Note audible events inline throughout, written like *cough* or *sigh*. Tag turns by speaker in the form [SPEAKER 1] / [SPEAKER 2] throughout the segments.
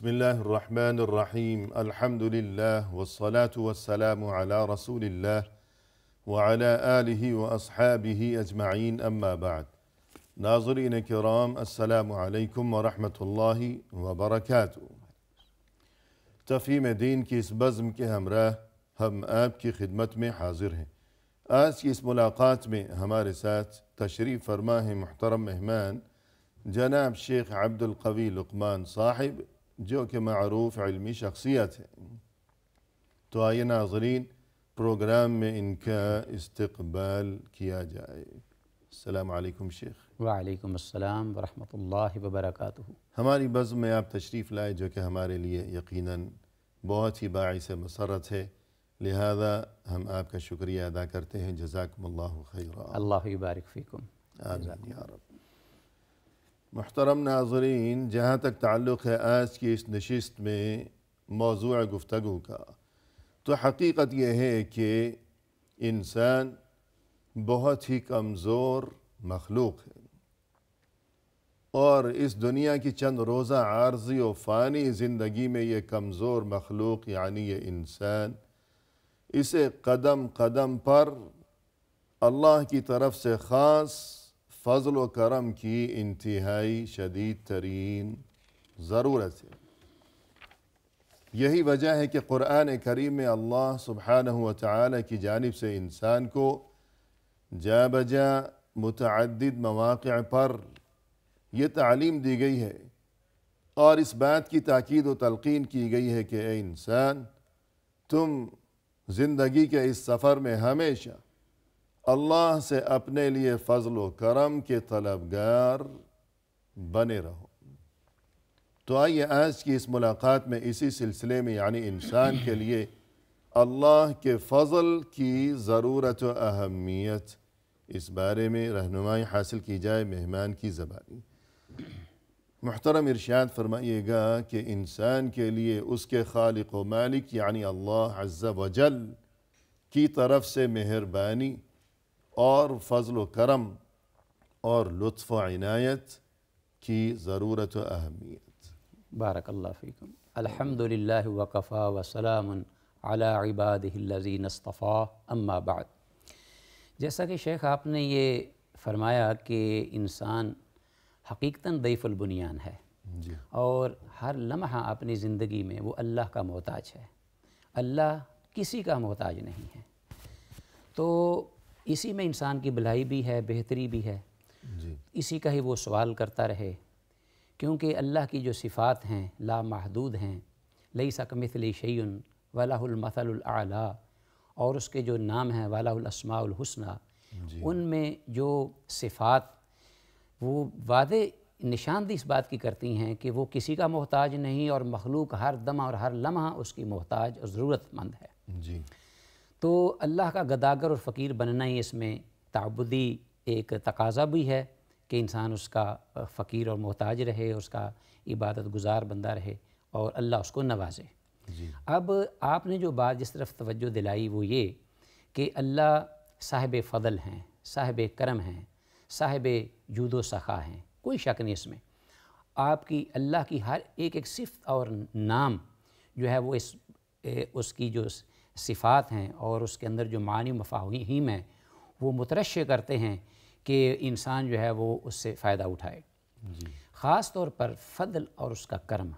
[SPEAKER 1] بسم اللہ الرحمن الرحیم الحمد للہ و صلاۃ وسلام رسول اللہ وعلی آلہ واصحابہ اجمعین اما بعد ناظرین کرام السلام علیکم و اللہ وبرکاتہ تفہیم دین کی اس بزم کے ہمراہ ہم آپ کی خدمت میں حاضر ہیں آج کی اس ملاقات میں ہمارے ساتھ تشریف فرما ہے محترم مہمان جناب شیخ عبدالقوی لقمان صاحب جو کہ معروف علمی شخصیت ہے تو آئیے ناظرین پروگرام میں ان کا استقبال کیا جائے السلام علیکم شیخ وعلیکم السلام ورحمۃ اللہ وبرکاتہ ہماری بز میں آپ تشریف لائے جو کہ ہمارے لیے یقیناً بہت ہی باعث مسرت ہے لہذا ہم آپ کا شکریہ ادا کرتے ہیں جزاکم اللہ اللہ فیکم آمین یا رب محترم ناظرین جہاں تک تعلق ہے آج کی اس نشست میں موضوع گفتگو کا تو حقیقت یہ ہے کہ انسان بہت ہی کمزور مخلوق ہے اور اس دنیا کی چند روزہ عارضی و فانی زندگی میں یہ کمزور مخلوق یعنی یہ انسان اسے قدم قدم پر اللہ کی طرف سے خاص فضل و کرم کی انتہائی شدید ترین ضرورت ہے یہی وجہ ہے کہ قرآن کریم میں اللہ سبحانہ و کی جانب سے انسان کو جا بجا متعدد مواقع پر یہ تعلیم دی گئی ہے اور اس بات کی تاکید و تلقین کی گئی ہے کہ اے انسان تم زندگی کے اس سفر میں ہمیشہ اللہ سے اپنے لیے فضل و کرم کے طلبگار بنے رہو تو آئیے آج کی اس ملاقات میں اسی سلسلے میں یعنی انسان کے لیے اللہ کے فضل کی ضرورت و اہمیت اس بارے میں رہنمائی حاصل کی جائے مہمان کی زبانی محترم ارشاد فرمائیے گا کہ انسان کے لیے اس کے خالق و مالک یعنی اللہ عز و جل کی طرف سے مہربانی اور فضل و کرم اور لطف و عنایت کی ضرورت و اہمیت بارک اللہ
[SPEAKER 2] الحمد للہ وقفا عبادہ الذین اصطفا اما بعد جیسا کہ شیخ آپ نے یہ فرمایا کہ انسان حقیقتاً ضعیف البنیان ہے جی۔ اور ہر لمحہ اپنی زندگی میں وہ اللہ کا محتاج ہے اللہ کسی کا محتاج نہیں ہے تو اسی میں انسان کی بلائی بھی ہے بہتری بھی ہے جی۔ اسی کا ہی وہ سوال کرتا رہے کیونکہ اللہ کی جو صفات ہیں لامحدود ہیں لئی شیئن ولا المثل ولامطلعلیٰ اور اس کے جو نام ہیں ولا الاسماء الحسنہ جی۔ ان میں جو صفات وہ واضح نشاندہ اس بات کی کرتی ہیں کہ وہ کسی کا محتاج نہیں اور مخلوق ہر دمہ اور ہر لمحہ اس کی محتاج اور ضرورت مند ہے جی تو اللہ کا گداگر اور فقیر بننا ہی اس میں تعبدی ایک تقاضہ بھی ہے کہ انسان اس کا فقیر اور محتاج رہے اس کا عبادت گزار بندہ رہے اور اللہ اس کو نوازے جی۔ اب آپ نے جو بات جس طرف توجہ دلائی وہ یہ کہ اللہ صاحب فضل ہیں صاحب کرم ہیں صاحب جود و سخا ہیں کوئی شک نہیں اس میں آپ کی اللہ کی ہر ایک ایک صفت اور نام جو ہے وہ اس کی جو صفات ہیں اور اس کے اندر جو معنی مفاہیم ہیں وہ مترشع کرتے ہیں کہ انسان جو ہے وہ اس سے فائدہ اٹھائے جی۔ خاص طور پر فضل اور اس کا کرم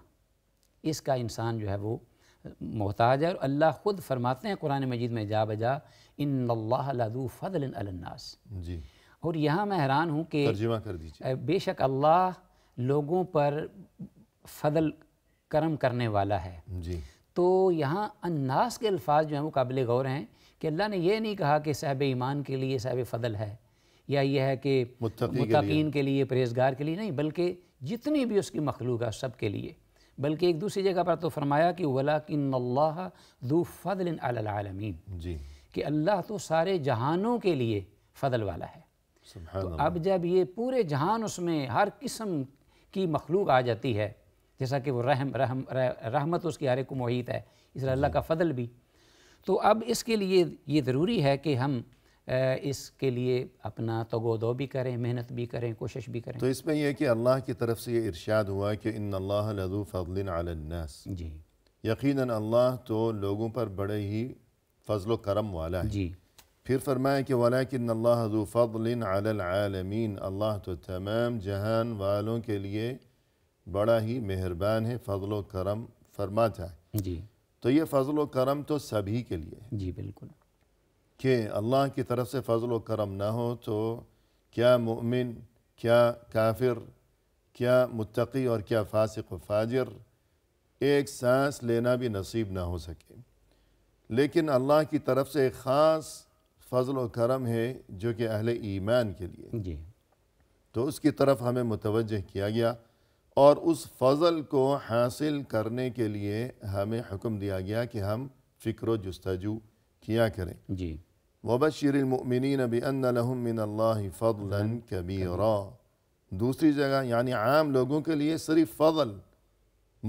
[SPEAKER 2] اس کا انسان جو ہے وہ محتاج ہے اور اللہ خود فرماتے ہیں قرآن مجید میں جا بجا ان اللہ لدو الناس جی اور یہاں میں حیران ہوں کہ ترجمہ کر دیجئے بے شک اللہ لوگوں پر فضل کرم کرنے والا ہے جی تو یہاں انناس کے الفاظ جو ہیں وہ قابل غور ہیں کہ اللہ نے یہ نہیں کہا کہ صاحب ایمان کے لیے صاحب فضل ہے یا یہ ہے کہ متقین کے لیے پریزگار کے لیے نہیں بلکہ جتنی بھی اس کی مخلوق ہے سب کے لیے بلکہ ایک دوسری جگہ پر تو فرمایا کہ ولاکن اللہ دو فضلین جی کہ اللہ تو سارے جہانوں کے لیے فضل والا ہے تو اب جب یہ پورے جہان اس میں ہر قسم کی مخلوق آ جاتی ہے جیسا کہ وہ رحم رحم رحمت اس کی ہر ایک محیط ہے اس لیے اللہ جی۔ کا فضل بھی تو اب اس کے لیے یہ ضروری ہے کہ ہم اس کے لیے اپنا تگو دو بھی کریں محنت بھی کریں کوشش بھی کریں تو اس
[SPEAKER 1] میں یہ کہ اللہ کی طرف سے یہ ارشاد ہوا کہ ان لذو فضل علی الناس جی یقیناً اللہ تو لوگوں پر بڑے ہی فضل و کرم والا ہے جی پھر فرمایا کہ ولیکن اللہ ذو فضل علی العالمین اللہ تو تمام جہان والوں کے لیے بڑا ہی مہربان ہے فضل و کرم فرماتا ہے جی تو یہ فضل و کرم تو سبھی کے لیے جی بالکل کہ اللہ کی طرف سے فضل و کرم نہ ہو تو کیا مؤمن کیا کافر کیا متقی اور کیا فاسق و فاجر ایک سانس لینا بھی نصیب نہ ہو سکے لیکن اللہ کی طرف سے ایک خاص فضل و کرم ہے جو کہ اہل ایمان کے لیے جی تو اس کی طرف ہمیں متوجہ کیا گیا اور اس فضل کو حاصل کرنے کے لیے ہمیں حکم دیا گیا کہ ہم فکر و جستجو کیا کریں جی مِّنَ اللہ فَضْلًا جی۔ كَبِيرًا دوسری جگہ یعنی عام لوگوں کے لیے صرف فضل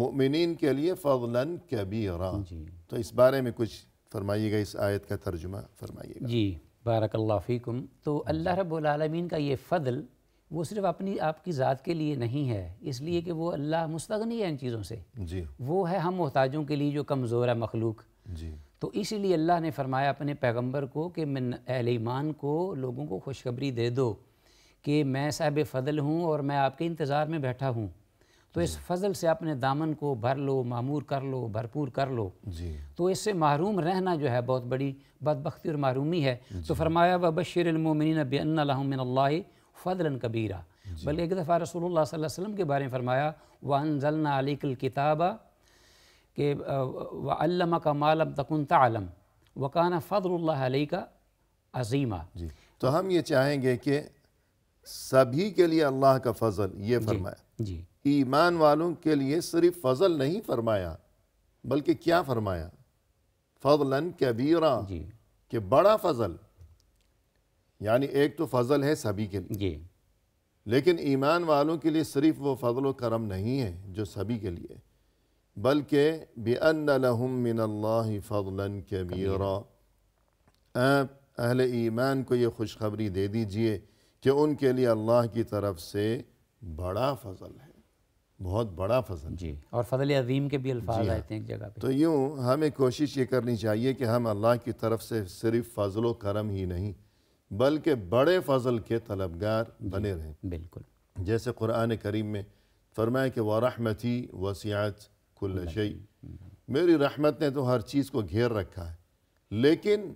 [SPEAKER 1] مؤمنین کے لیے فضلاَََََََََََََََََ کبیرا جی۔ تو اس بارے میں کچھ فرمائیے گا اس آیت کا ترجمہ فرمائیے گا
[SPEAKER 2] جی بارک اللہ تو اللہ رب العالمین کا یہ فضل وہ صرف اپنی آپ کی ذات کے لیے نہیں ہے اس لیے کہ وہ اللہ مستغنی ہے ان چیزوں سے جی۔ وہ ہے ہم محتاجوں کے لیے جو کمزور ہے مخلوق جی۔ تو اسی لیے اللہ نے فرمایا اپنے پیغمبر کو کہ من اہل ایمان کو لوگوں کو خوشخبری دے دو کہ میں صاحب فضل ہوں اور میں آپ کے انتظار میں بیٹھا ہوں تو اس جی۔ فضل سے اپنے دامن کو بھر لو معمور کر لو بھرپور کر لو جی تو اس سے محروم رہنا جو ہے بہت بڑی بدبختی اور محرومی ہے تو فرمایا و بشیر العلمین الحمن اللہ فضلاً کبیرہ جی۔ بلکہ ایک دفعہ رسول اللہ صلی اللہ علیہ وسلم کے بارے میں فرمایا کتاب علامہ کا مالم مَا لَمْ تَكُنْ تَعْلَمْ فضل اللہ علیہ کا عظیم
[SPEAKER 1] جی۔ تو ہم یہ چاہیں گے کہ سبھی کے لیے اللہ کا فضل یہ جی۔ فرمایا جی ایمان والوں کے لیے صرف فضل نہیں فرمایا بلکہ کیا فرمایا فضلاً کبیرہ جی کہ بڑا فضل یعنی ایک تو فضل ہے سبھی کے لیے جی لیکن ایمان والوں کے لیے صرف وہ فضل و کرم نہیں ہے جو سبھی کے لیے بلکہ بِأَنَّ مِّنَ اللَّهِ فَضْلًا كَبِيرًا آپ اہل ایمان کو یہ خوشخبری دے دیجئے کہ ان کے لیے اللہ کی طرف سے بڑا فضل ہے بہت بڑا فضل جی
[SPEAKER 2] اور فضل عظیم کے بھی الفاظ جی ہاں۔ ہیں ایک جگہ
[SPEAKER 1] تو یوں ہمیں کوشش یہ کرنی چاہیے کہ ہم اللہ کی طرف سے صرف فضل و کرم ہی نہیں بلکہ بڑے فضل کے طلبگار بنے جی، رہیں بالکل جیسے قرآن کریم میں فرمایا کہ وہ وَسِعَتْ كُلَّ و کل میری رحمت نے تو ہر چیز کو گھیر رکھا ہے لیکن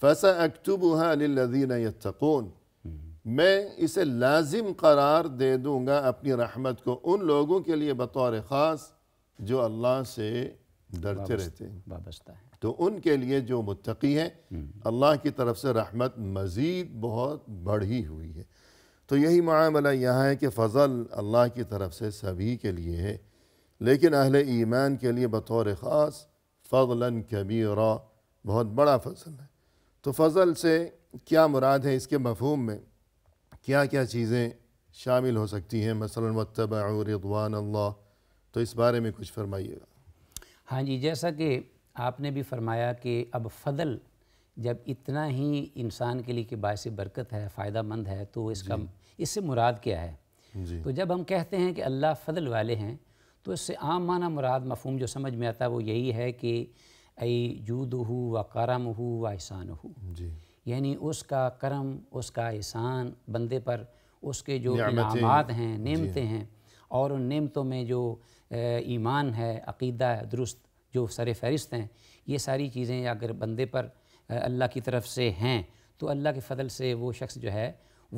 [SPEAKER 1] فَسَأَكْتُبُهَا لِلَّذِينَ يَتَّقُونَ میں اسے لازم قرار دے دوں گا اپنی رحمت کو ان لوگوں کے لیے بطور خاص جو اللہ سے ڈرتے رہتے ہیں وابستہ تو ان کے لیے جو متقی ہیں اللہ کی طرف سے رحمت مزید بہت بڑھی ہوئی ہے تو یہی معاملہ یہاں ہے کہ فضل اللہ کی طرف سے سبھی کے لیے ہے لیکن اہل ایمان کے لیے بطور خاص فضلا کبیرا بہت بڑا فضل ہے تو فضل سے کیا مراد ہے اس کے مفہوم میں کیا کیا چیزیں شامل ہو سکتی ہیں مثلا وَاتَّبَعُوا رِضْوَانَ اللہ تو اس بارے میں کچھ فرمائیے گا
[SPEAKER 2] ہاں جی جیسا کہ آپ نے بھی فرمایا کہ اب فضل جب اتنا ہی انسان کے لیے کہ باعث برکت ہے فائدہ مند ہے تو اس کا جی۔ اس سے مراد کیا ہے جی۔ تو جب ہم کہتے ہیں کہ اللہ فضل والے ہیں تو اس سے عام معنی مراد مفہوم جو سمجھ میں آتا ہے وہ یہی ہے کہ جود ہو و کرم ہو و احسان ہو جی۔ یعنی اس کا کرم اس کا احسان بندے پر اس کے جو انعامات ہیں نعمتیں ہیں اور ان نعمتوں میں جو ایمان ہے عقیدہ ہے درست جو سر فہرست ہیں یہ ساری چیزیں اگر بندے پر اللہ کی طرف سے ہیں تو اللہ کے فضل سے وہ شخص جو ہے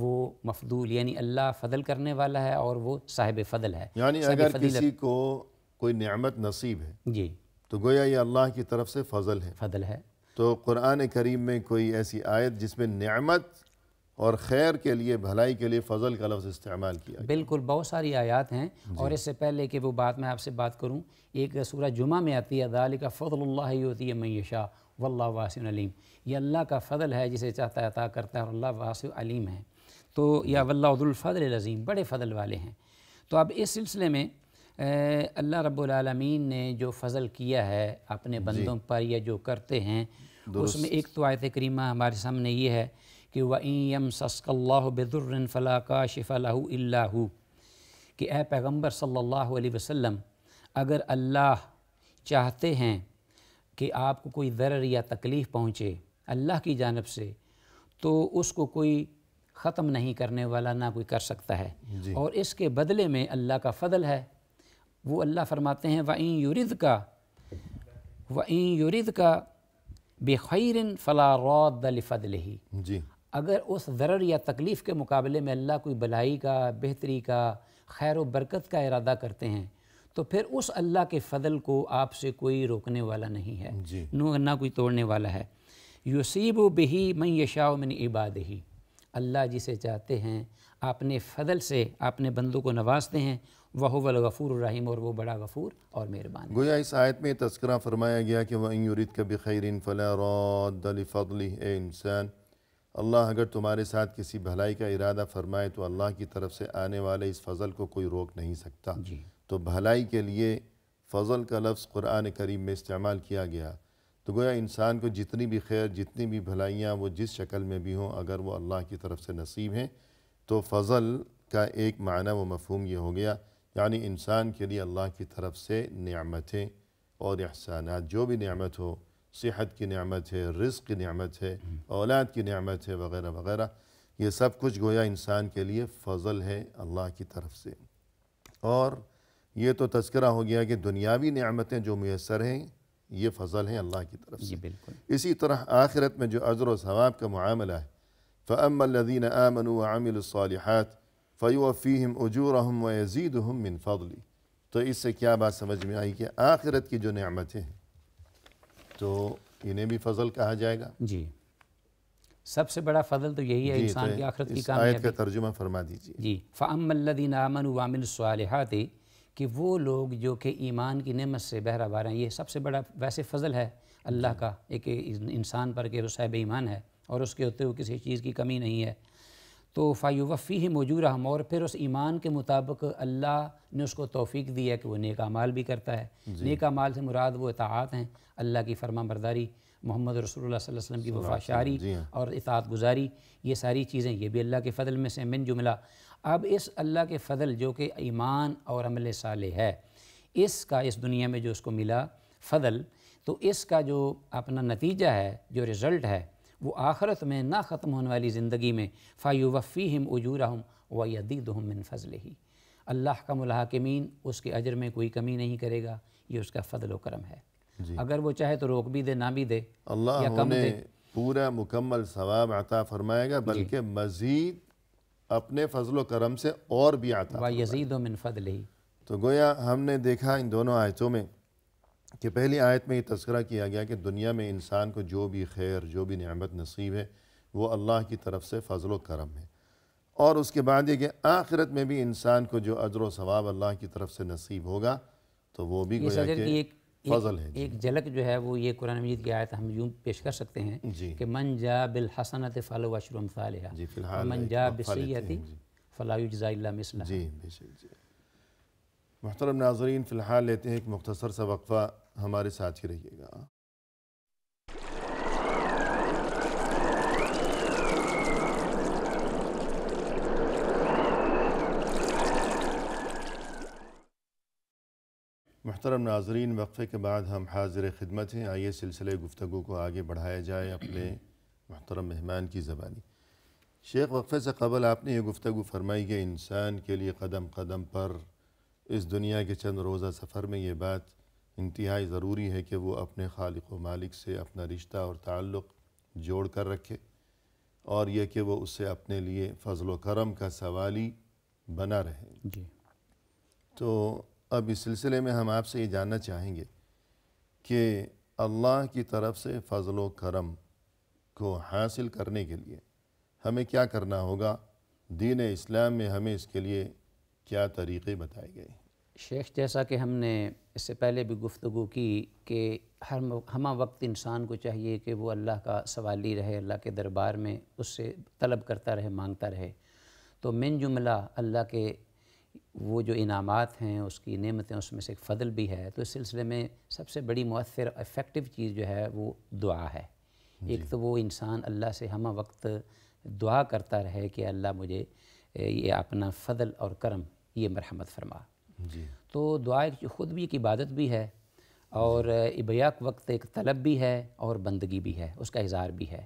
[SPEAKER 2] وہ مفضول یعنی اللہ فضل کرنے والا ہے اور وہ صاحب فضل ہے یعنی اگر کسی
[SPEAKER 1] کو کوئی نعمت نصیب ہے جی تو گویا یہ اللہ کی طرف سے فضل ہے فضل ہے تو قرآن کریم میں کوئی ایسی آیت جس میں نعمت اور خیر کے لیے بھلائی کے لیے فضل کا لفظ استعمال کیا
[SPEAKER 2] بالکل بہت ساری آیات ہیں جی۔ اور اس سے پہلے کہ وہ بات میں آپ سے بات کروں ایک سورہ جمعہ میں آتی ہے ذالک فضل اللہ یوتی من یشا واللہ واسع علیم یہ اللہ کا فضل ہے جسے چاہتا ہے عطا کرتا ہے اللہ واسع علیم ہے تو جی۔ یا یہ الفضل العظیم بڑے فضل والے ہیں تو اب اس سلسلے میں اللہ رب العالمین نے جو فضل کیا ہے اپنے جی۔ بندوں پر یا جو کرتے ہیں اس میں ایک تو آیت کریمہ ہمارے سامنے یہ ہے کہ وَإِن يَمْسَسْكَ سسک اللہ فَلَا كَاشِفَ لَهُ کا شف کہ اے پیغمبر صلی اللہ علیہ وسلم اگر اللہ چاہتے ہیں کہ آپ کو کوئی ضرر یا تکلیف پہنچے اللہ کی جانب سے تو اس کو کوئی ختم نہیں کرنے والا نہ کوئی کر سکتا ہے جی۔ اور اس کے بدلے میں اللہ کا فضل ہے وہ اللہ فرماتے ہیں وَإِن یورد کا وَإِن یورد کا بے خیرن فلا رود فدل ہی جی۔ اگر اس ضرر یا تکلیف کے مقابلے میں اللہ کوئی بلائی کا بہتری کا خیر و برکت کا ارادہ کرتے ہیں تو پھر اس اللہ کے فضل کو آپ سے کوئی روکنے والا نہیں ہے جی نہ کوئی توڑنے والا ہے یوسیب و بہی من یشاء من عباد ہی اللہ جسے چاہتے ہیں اپنے فضل سے اپنے بندوں کو نوازتے ہیں وہ الغفور الرحیم اور وہ بڑا غفور اور
[SPEAKER 1] مہربان گویا اس آیت میں تذکرہ فرمایا گیا کہ وہ انسان اللہ اگر تمہارے ساتھ کسی بھلائی کا ارادہ فرمائے تو اللہ کی طرف سے آنے والے اس فضل کو کوئی روک نہیں سکتا جی۔ تو بھلائی کے لیے فضل کا لفظ قرآن کریم میں استعمال کیا گیا تو گویا انسان کو جتنی بھی خیر جتنی بھی بھلائیاں وہ جس شکل میں بھی ہوں اگر وہ اللہ کی طرف سے نصیب ہیں تو فضل کا ایک معنی و مفہوم یہ ہو گیا یعنی انسان کے لیے اللہ کی طرف سے نعمتیں اور احسانات جو بھی نعمت ہو صحت کی نعمت ہے رزق کی نعمت ہے اولاد کی نعمت ہے وغیرہ وغیرہ یہ سب کچھ گویا انسان کے لیے فضل ہے اللہ کی طرف سے اور یہ تو تذکرہ ہو گیا کہ دنیاوی نعمتیں جو میسر ہیں یہ فضل ہیں اللہ کی طرف سے جی، بالکل اسی طرح آخرت میں جو عذر و ثواب کا معاملہ ہے فَأَمَّا الَّذِينَ آمَنُوا وَعَمِلُوا الصَّالِحَاتِ فَيُوَفِّيهِمْ أُجُورَهُمْ وَيَزِيدُهُمْ مِنْ فَضْلِ تو اس سے کیا بات سمجھ میں آئی کہ آخرت کی جو نعمتیں ہیں تو انہیں بھی فضل کہا جائے گا جی سب سے بڑا
[SPEAKER 2] فضل تو یہی ہے جی، انسان کی آخرت کی کامیابی آیت کا
[SPEAKER 1] ترجمہ فرما دیجیے جی
[SPEAKER 2] فام آمَنُوا امن وامنصالحاتی کہ وہ لوگ جو کہ ایمان کی نعمت سے بہرہ بار ہیں یہ سب سے بڑا ویسے فضل ہے اللہ جی۔ کا ایک انسان پر کے وہ صاحب ایمان ہے اور اس کے ہوتے ہوئے کسی چیز کی کمی نہیں ہے تو فائیو وفی ہی موجود اہم اور پھر اس ایمان کے مطابق اللہ نے اس کو توفیق دی ہے کہ وہ نیک عمال بھی کرتا ہے جی۔ نیک عمال سے مراد وہ اطاعات ہیں اللہ کی فرما برداری محمد رسول اللہ صلی اللہ علیہ وسلم کی وفا جی ہاں۔ اور اطاعت گزاری یہ ساری چیزیں یہ بھی اللہ کے فضل میں سے من جملہ اب اس اللہ کے فضل جو کہ ایمان اور عمل صالح ہے اس کا اس دنیا میں جو اس کو ملا فضل تو اس کا جو اپنا نتیجہ ہے جو رزلٹ ہے وہ آخرت میں نہ ختم ہونے والی زندگی میں فایو وفی وَيَدِيدُهُمْ مِنْ فَضْلِهِ اللہ کا ملاحکمین اس کے عجر میں کوئی کمی نہیں کرے گا یہ اس کا فضل و کرم ہے جی۔ اگر وہ چاہے تو روک بھی دے نہ بھی دے اللہ
[SPEAKER 1] پورا مکمل ثواب عطا فرمائے گا جی۔ بلکہ مزید اپنے فضل و کرم سے اور بھی عطا وَيَزِيدُهُمْ مِنْ فَضْلِهِ تو گویا ہم نے دیکھا ان دونوں آیتوں میں کہ پہلی آیت میں یہ تذکرہ کیا گیا کہ دنیا میں انسان کو جو بھی خیر جو بھی نعمت نصیب ہے وہ اللہ کی طرف سے فضل و کرم ہے اور اس کے بعد یہ کہ آخرت میں بھی انسان کو جو عجر و ثواب اللہ کی طرف سے نصیب ہوگا تو وہ بھی گویا کہ فضل ہے
[SPEAKER 2] جی۔ ایک جھلک جو ہے وہ یہ قرآن مجید آیت ہم یوں پیش کر سکتے ہیں جی۔ کہ من من جا جا بالحسنت
[SPEAKER 1] جی، فلا یجزا محترم ناظرین فی الحال لیتے ہیں ایک مختصر سا وقفہ ہمارے ساتھ ہی رہیے گا محترم ناظرین وقفے کے بعد ہم حاضر خدمت ہیں آئیے سلسلے گفتگو کو آگے بڑھایا جائے اپنے محترم مہمان کی زبانی شیخ وقفے سے قبل آپ نے یہ گفتگو فرمائی کہ انسان کے لیے قدم قدم پر اس دنیا کے چند روزہ سفر میں یہ بات انتہائی ضروری ہے کہ وہ اپنے خالق و مالک سے اپنا رشتہ اور تعلق جوڑ کر رکھے اور یہ کہ وہ اس سے اپنے لیے فضل و کرم کا سوالی بنا رہے جی تو اب اس سلسلے میں ہم آپ سے یہ جاننا چاہیں گے کہ اللہ کی طرف سے فضل و کرم کو حاصل کرنے کے لیے ہمیں کیا کرنا ہوگا دین اسلام میں ہمیں اس کے لیے کیا طریقے بتائے گئے ہیں
[SPEAKER 2] شیخ جیسا کہ ہم نے اس سے پہلے بھی گفتگو کی کہ ہمہ وقت انسان کو چاہیے کہ وہ اللہ کا سوالی رہے اللہ کے دربار میں اس سے طلب کرتا رہے مانگتا رہے تو من جملہ اللہ کے وہ جو انعامات ہیں اس کی نعمتیں اس میں سے ایک فضل بھی ہے تو اس سلسلے میں سب سے بڑی مؤثر افیکٹو چیز جو ہے وہ دعا ہے جی۔ ایک تو وہ انسان اللہ سے ہمہ وقت دعا کرتا رہے کہ اللہ مجھے یہ اپنا فضل اور کرم یہ مرحمت فرما جی تو دعا خود بھی ایک عبادت بھی ہے اور ابیاک وقت ایک طلب بھی ہے اور بندگی بھی ہے اس کا اظہار بھی ہے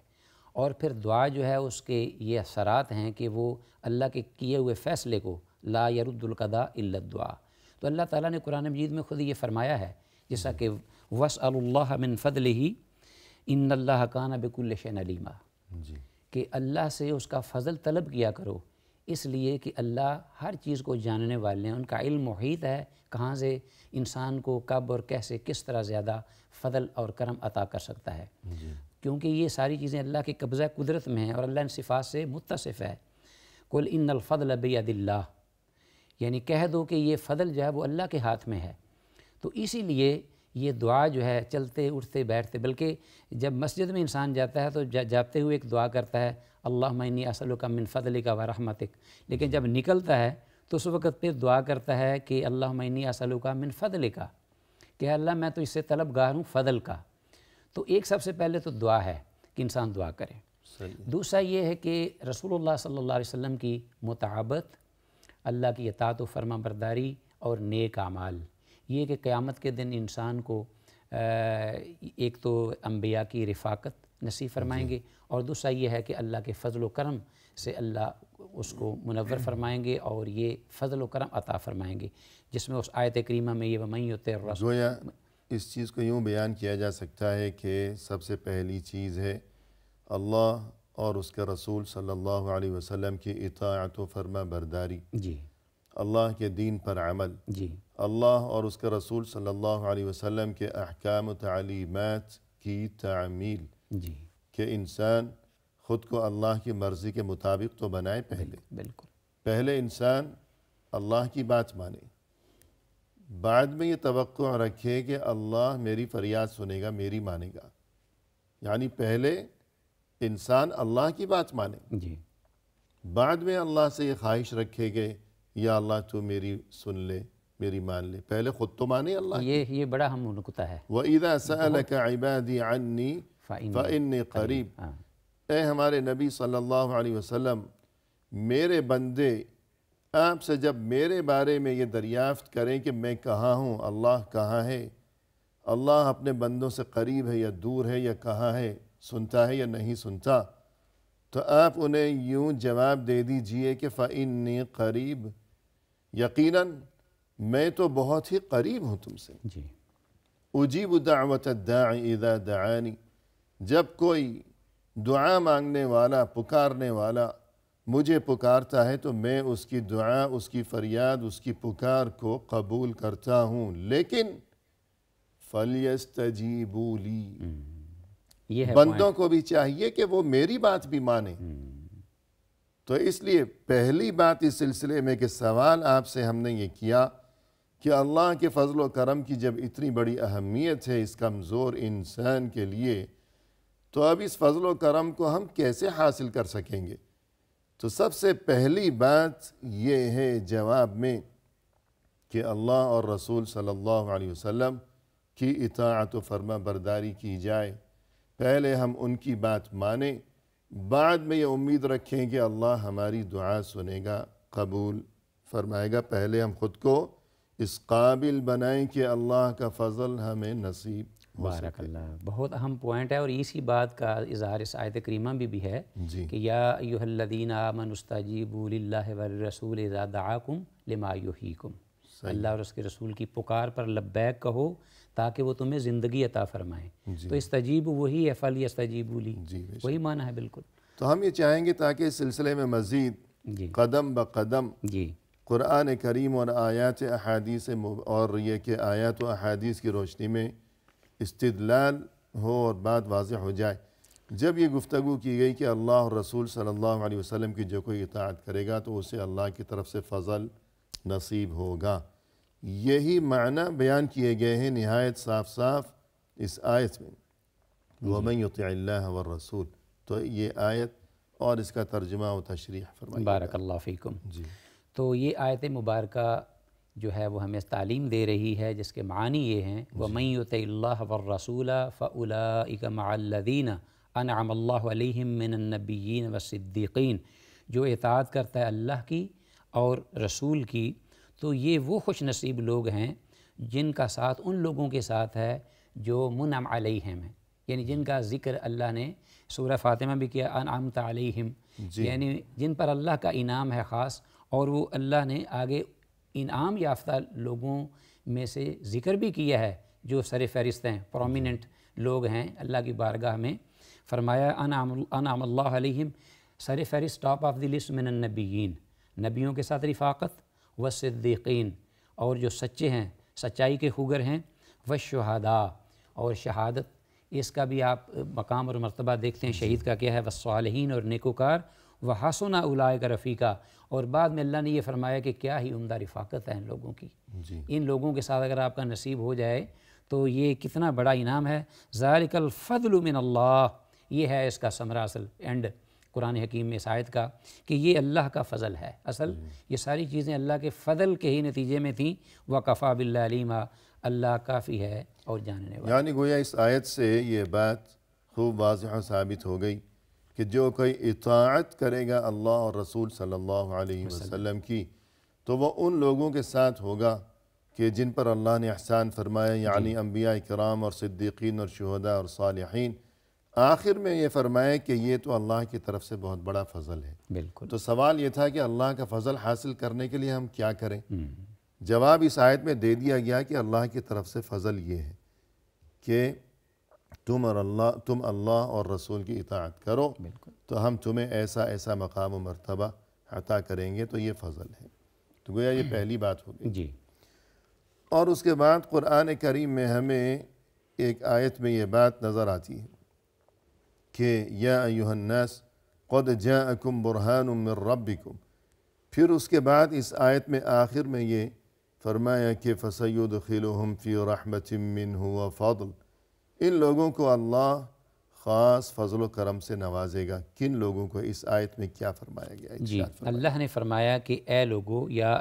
[SPEAKER 2] اور پھر دعا جو ہے اس کے یہ اثرات ہیں کہ وہ اللہ کے کیے ہوئے فیصلے کو لا یرد القدا الا دعا تو اللہ تعالیٰ نے قرآن مجید میں خود یہ فرمایا ہے جیسا کہ وس اللہ ہی ان اللہ بک الشن علیمہ جی کہ اللہ سے اس کا فضل طلب کیا کرو اس لیے کہ اللہ ہر چیز کو جاننے والے ہیں ان کا علم محیط ہے کہاں سے انسان کو کب اور کیسے کس طرح زیادہ فضل اور کرم عطا کر سکتا ہے جی۔ کیونکہ یہ ساری چیزیں اللہ کے قبضہ قدرت میں ہیں اور اللہ ان صفات سے متصف ہے کل ان الفضل بید اللہ یعنی کہہ دو کہ یہ فضل جو ہے وہ اللہ کے ہاتھ میں ہے تو اسی لیے یہ دعا جو ہے چلتے اٹھتے بیٹھتے بلکہ جب مسجد میں انسان جاتا ہے تو جاتے ہوئے ایک دعا کرتا ہے اللہ معنی اسل کا منفلِ کا و رحمتک لیکن جب نکلتا ہے تو اس وقت پہ دعا کرتا ہے کہ اللہ معنی اسل کا منفلِ کا کہ اللہ میں تو اس سے طلب گار ہوں فضل کا تو ایک سب سے پہلے تو دعا ہے کہ انسان دعا کرے دوسرا یہ ہے کہ رسول اللہ صلی اللہ علیہ وسلم کی متعبت اللہ کی اطاعت و فرما برداری اور نیک اعمال یہ کہ قیامت کے دن انسان کو ایک تو انبیاء کی رفاقت نصیب جی۔ فرمائیں گے اور دوسرا یہ ہے کہ اللہ کے فضل و کرم سے اللہ اس کو منور فرمائیں گے اور یہ فضل و کرم عطا فرمائیں گے جس میں اس آیت کریمہ میں یہ ومئی ہوتے
[SPEAKER 1] اس چیز کو یوں بیان کیا جا سکتا ہے کہ سب سے پہلی چیز ہے اللہ اور اس کے رسول صلی اللہ علیہ وسلم کی اطاعت و فرما برداری جی اللہ کے دین پر عمل جی اللہ اور اس کا رسول صلی اللہ علیہ وسلم کے احکام و تعلیمات کی تعمیل جی کہ انسان خود کو اللہ کی مرضی کے مطابق تو بنائے پہلے بالکل پہلے انسان اللہ کی بات مانے بعد میں یہ توقع رکھے کہ اللہ میری فریاد سنے گا میری مانے گا یعنی پہلے انسان اللہ کی بات مانے جی بعد میں اللہ سے یہ خواہش رکھے کہ یا اللہ تو میری سن لے میری مان لے پہلے خود تو مانے اللہ یہ یہ بڑا ہم نقطہ ہے وَإِذَا سَأَلَكَ عِبَادِ عَنِّي فَإِنِّي قَرِيب ہاں۔ اے ہمارے نبی صلی اللہ علیہ وسلم میرے بندے آپ سے جب میرے بارے میں یہ دریافت کریں کہ میں کہاں ہوں اللہ کہاں ہے اللہ اپنے بندوں سے قریب ہے یا دور ہے یا کہاں ہے سنتا ہے یا نہیں سنتا تو آپ انہیں یوں جواب دے دیجئے کہ فَإِنِّي قَرِيب یقیناً میں تو بہت ہی قریب ہوں تم سے جی اجیب دعوت اذا دعانی جب کوئی دعا مانگنے والا پکارنے والا مجھے پکارتا ہے تو میں اس کی دعا اس کی فریاد اس کی پکار کو قبول کرتا ہوں لیکن فَلْيَسْتَجِيبُوا لِي بندوں کو بھی چاہیے کہ وہ میری بات بھی مانیں تو اس لیے پہلی بات اس سلسلے میں کہ سوال آپ سے ہم نے یہ کیا کہ اللہ کے فضل و کرم کی جب اتنی بڑی اہمیت ہے اس کمزور انسان کے لیے تو اب اس فضل و کرم کو ہم کیسے حاصل کر سکیں گے تو سب سے پہلی بات یہ ہے جواب میں کہ اللہ اور رسول صلی اللہ علیہ وسلم کی اطاعت و فرما برداری کی جائے پہلے ہم ان کی بات مانیں بعد میں یہ امید رکھیں کہ اللہ ہماری دعا سنے گا قبول فرمائے گا پہلے ہم خود کو اس قابل بنائیں کہ اللہ کا فضل ہمیں نصیب بارک
[SPEAKER 2] اللہ بہت اہم پوائنٹ ہے اور اسی بات کا اظہار اس آیت کریمہ بھی بھی ہے جی کہ یا ایوہ الذین آمن استجیبوا للہ والرسول اذا دعاکم لما یحییکم اللہ اور اس کے رسول کی پکار پر لبیک کہو تاکہ وہ تمہیں زندگی عطا فرمائیں جی تو استجیبوا وہی ہے فلی استجیبوا لی جی وہی معنی ہے بالکل
[SPEAKER 1] تو ہم یہ چاہیں گے تاکہ اس سلسلے میں مزید جی قدم بقدم جی قرآن کریم اور آیات احادیث اور یہ کہ آیات و احادیث کی روشنی میں استدلال ہو اور بات واضح ہو جائے جب یہ گفتگو کی گئی کہ اللہ اور رسول صلی اللہ علیہ وسلم کی جو کوئی اطاعت کرے گا تو اسے اللہ کی طرف سے فضل نصیب ہوگا یہی معنی بیان کیے گئے ہیں نہایت صاف صاف اس آیت میں جی۔ وَمَنْ يُطِعِ اللَّهَ وَالرَّسُولِ تو یہ آیت اور اس کا ترجمہ و تشریح بارک اللہ جی
[SPEAKER 2] تو یہ آیت مبارکہ جو ہے وہ ہمیں تعلیم دے رہی ہے جس کے معنی یہ ہیں جی۔ وہ اللہ و رسول فلا اکم اللہ علیہم علیہبی و صدیقین جو اعتعاد کرتا ہے اللہ کی اور رسول کی تو یہ وہ خوش نصیب لوگ ہیں جن کا ساتھ ان لوگوں کے ساتھ ہے جو منعم علیہم ہیں یعنی جن کا ذکر اللہ نے سورہ فاطمہ بھی کیا انعمت علیہم جی یعنی جن پر اللہ کا انعام ہے خاص اور وہ اللہ نے آگے انعام یافتہ لوگوں میں سے ذکر بھی کیا ہے جو سر فہرست ہیں پرومیننٹ لوگ ہیں اللہ کی بارگاہ میں فرمایا انعام انعام اللہ علیہم سر فہرست ٹاپ آف دی لسٹ النبیین نبیوں کے ساتھ رفاقت و صدیقین اور جو سچے ہیں سچائی کے خوگر ہیں و شہادا اور شہادت اس کا بھی آپ مقام اور مرتبہ دیکھتے ہیں شہید کا کیا ہے و اور نیکوکار وہ حس نہ رفیقہ اور بعد میں اللہ نے یہ فرمایا کہ کیا ہی عمدہ رفاقت ہے ان لوگوں کی جی۔ ان لوگوں کے ساتھ اگر آپ کا نصیب ہو جائے تو یہ کتنا بڑا انعام ہے ذالک الفضل من اللہ یہ ہے اس کا ثمرہ اصل اینڈ قرآن حکیم میں شاید کا کہ یہ اللہ کا فضل ہے اصل جی۔ یہ ساری چیزیں اللہ کے فضل کے ہی نتیجے میں تھیں وہ کفا بل علیمہ اللہ کافی ہے اور جاننے
[SPEAKER 1] والا یعنی گویا اس آیت سے یہ بات خوب واضح ثابت ہو گئی کہ جو کوئی اطاعت کرے گا اللہ اور رسول صلی اللہ علیہ وسلم کی تو وہ ان لوگوں کے ساتھ ہوگا کہ جن پر اللہ نے احسان فرمایا جی۔ یعنی انبیاء اکرام اور صدیقین اور شہداء اور صالحین آخر میں یہ فرمائے کہ یہ تو اللہ کی طرف سے بہت بڑا فضل ہے بالکل تو سوال یہ تھا کہ اللہ کا فضل حاصل کرنے کے لیے ہم کیا کریں جواب اس آیت میں دے دیا گیا کہ اللہ کی طرف سے فضل یہ ہے کہ تم اور اللہ تم اللہ اور رسول کی اطاعت کرو تو ہم تمہیں ایسا ایسا مقام و مرتبہ عطا کریں گے تو یہ فضل ہے تو گویا یہ پہلی بات ہوگی جی اور اس کے بعد قرآن کریم میں ہمیں ایک آیت میں یہ بات نظر آتی ہے کہ یا ایوہ الناس قد جاءکم برہان من ربکم پھر اس کے بعد اس آیت میں آخر میں یہ فرمایا کہ فَسَيُدْخِلُهُمْ فِي فی مِّنْهُ وَفَضْلٍ و ان لوگوں کو اللہ خاص فضل و کرم سے نوازے گا کن لوگوں کو اس آیت میں کیا فرمایا گیا ہے جی،
[SPEAKER 2] فرمایا اللہ نے فرمایا کہ اے لوگو یا